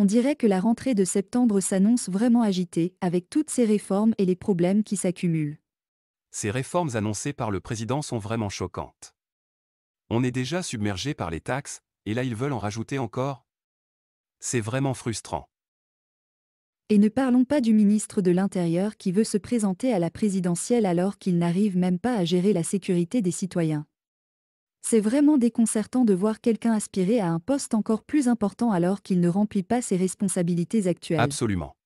On dirait que la rentrée de septembre s'annonce vraiment agitée, avec toutes ces réformes et les problèmes qui s'accumulent. Ces réformes annoncées par le président sont vraiment choquantes. On est déjà submergé par les taxes, et là ils veulent en rajouter encore. C'est vraiment frustrant. Et ne parlons pas du ministre de l'Intérieur qui veut se présenter à la présidentielle alors qu'il n'arrive même pas à gérer la sécurité des citoyens. C'est vraiment déconcertant de voir quelqu'un aspirer à un poste encore plus important alors qu'il ne remplit pas ses responsabilités actuelles. Absolument.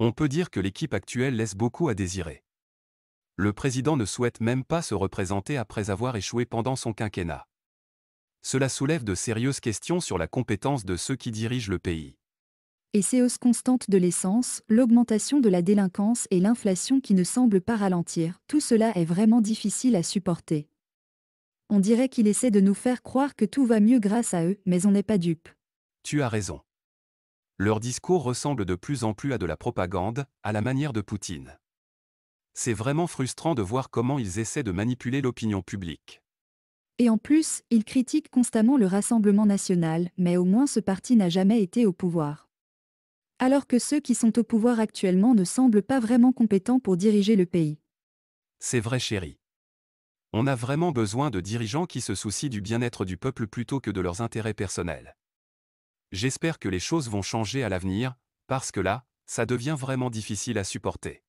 On peut dire que l'équipe actuelle laisse beaucoup à désirer. Le président ne souhaite même pas se représenter après avoir échoué pendant son quinquennat. Cela soulève de sérieuses questions sur la compétence de ceux qui dirigent le pays. Et ces hausses constantes de l'essence, l'augmentation de la délinquance et l'inflation qui ne semblent pas ralentir, tout cela est vraiment difficile à supporter. On dirait qu'il essaie de nous faire croire que tout va mieux grâce à eux, mais on n'est pas dupes. Tu as raison. Leur discours ressemble de plus en plus à de la propagande, à la manière de Poutine. C'est vraiment frustrant de voir comment ils essaient de manipuler l'opinion publique. Et en plus, ils critiquent constamment le Rassemblement national, mais au moins ce parti n'a jamais été au pouvoir. Alors que ceux qui sont au pouvoir actuellement ne semblent pas vraiment compétents pour diriger le pays. C'est vrai chérie on a vraiment besoin de dirigeants qui se soucient du bien-être du peuple plutôt que de leurs intérêts personnels. J'espère que les choses vont changer à l'avenir, parce que là, ça devient vraiment difficile à supporter.